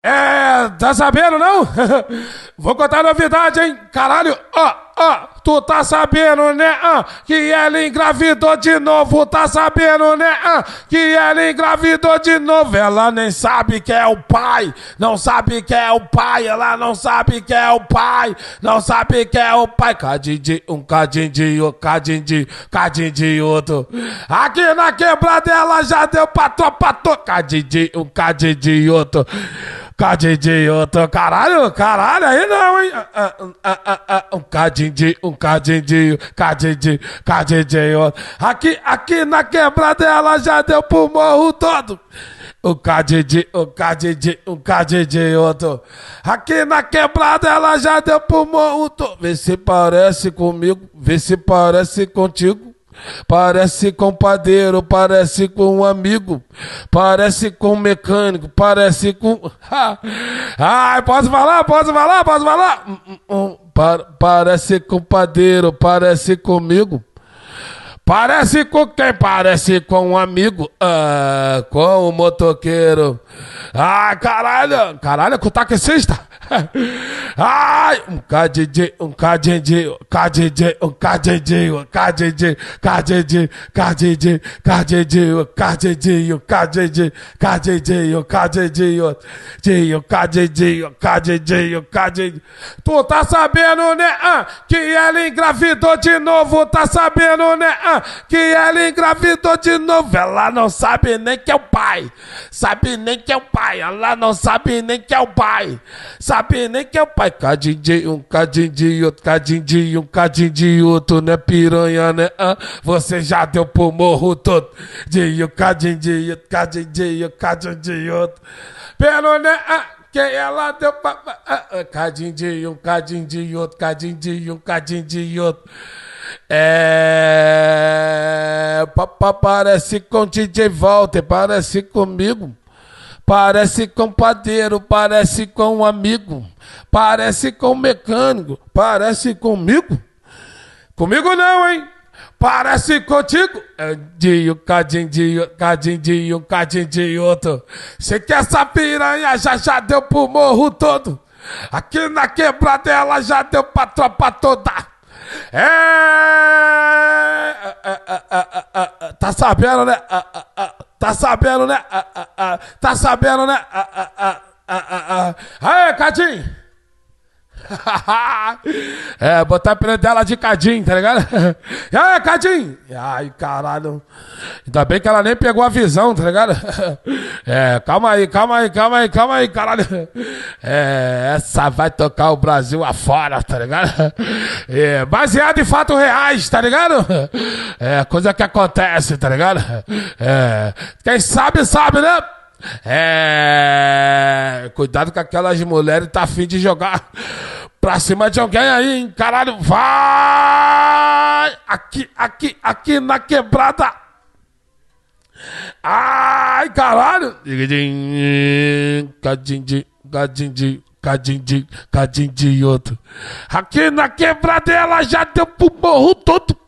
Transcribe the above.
É, tá sabendo não? Vou contar novidade, hein? Caralho, ó, ó, tu tá sabendo, né? Ah, que ela engravidou de novo, tá sabendo, né? Ah, que ela engravidou de novo. Ela nem sabe que é o pai, não sabe que é o pai, ela não sabe que é o pai, não sabe que é o pai. Cadinho de um, cadinho de outro, cadinho de, de outro. Aqui na quebrada ela já deu pra tropa, cadim de um, cadinho de outro. KDJ, outro caralho, caralho, aí não, hein? Ah, ah, ah, um KDJ, um KDJ, KDJ, KDJ, outro. Aqui, aqui na quebrada ela já deu pro morro todo. Um KDJ, um KDJ, um KDJ, outro. Aqui na quebrada ela já deu pro morro todo. Vê se parece comigo, vê se parece contigo parece com padeiro, parece com um amigo, parece com um mecânico, parece com. Ah, ai, posso falar, posso falar, posso falar? Hum, hum, hum. Pa parece com padeiro, parece comigo. Parece com quem? Parece com um amigo. Ah, com o um motoqueiro. Ah, caralho! Caralho, com o taxista! Ai, um KDJ, um KDJ, KDJ, um KDJ, um KDJ, KDJ, KDJ, KDJ, um KDJ, um KDJ, KDJ, um KDJ, um KDJ, um KDJ, um KDJ, Tu tá sabendo, né, que ela engravidou de novo, tá sabendo, né, que ela engravidou de novo. Ela não sabe nem que é o pai, sabe nem que é o pai, ela não sabe nem que é o pai, sabe nem que é o pai. Vai, cadindim, um cadindim, outro cadindim, um cadindim, outro, né? Piranha, né? Ah, você já deu pro morro todo. De um cadindim, outro cadindim, um outro. Pelo, né? Ah, quem ela deu pra... Ah, ah, cadindim, um cadindim, outro cadindim, um cadindim, outro. É... Papá parece com o DJ Walter, parece comigo parece com padeiro, parece com um amigo, parece com mecânico, parece comigo. Comigo não, hein? Parece contigo. um cadinho, cadinho, cadinho outro. Sei que essa piranha já já deu pro morro todo. Aqui na quebradela já deu pra tropa toda. É... é, é, é, é tá sabendo, né? Tá sabendo, né? Ah, ah, tá sabendo, né? Ah, ah, ah, ah, ah. ah. Aê, Cadinho! é, botar a apelido dela de Cadim, tá ligado? E aí, Cadim! Ai, caralho. Ainda bem que ela nem pegou a visão, tá ligado? É, calma aí, calma aí, calma aí, calma aí, caralho. É, essa vai tocar o Brasil afora, tá ligado? É, baseado em fatos reais, tá ligado? É, coisa que acontece, tá ligado? É, quem sabe, sabe, né? É. Cuidado com aquelas mulheres tá afim de jogar pra cima de alguém aí, hein? Caralho, vai! Aqui, aqui, aqui na quebrada! Ai, caralho! Cadinho de cadindi, cadindi, outro. Aqui na quebrada ela já deu pro morro todo.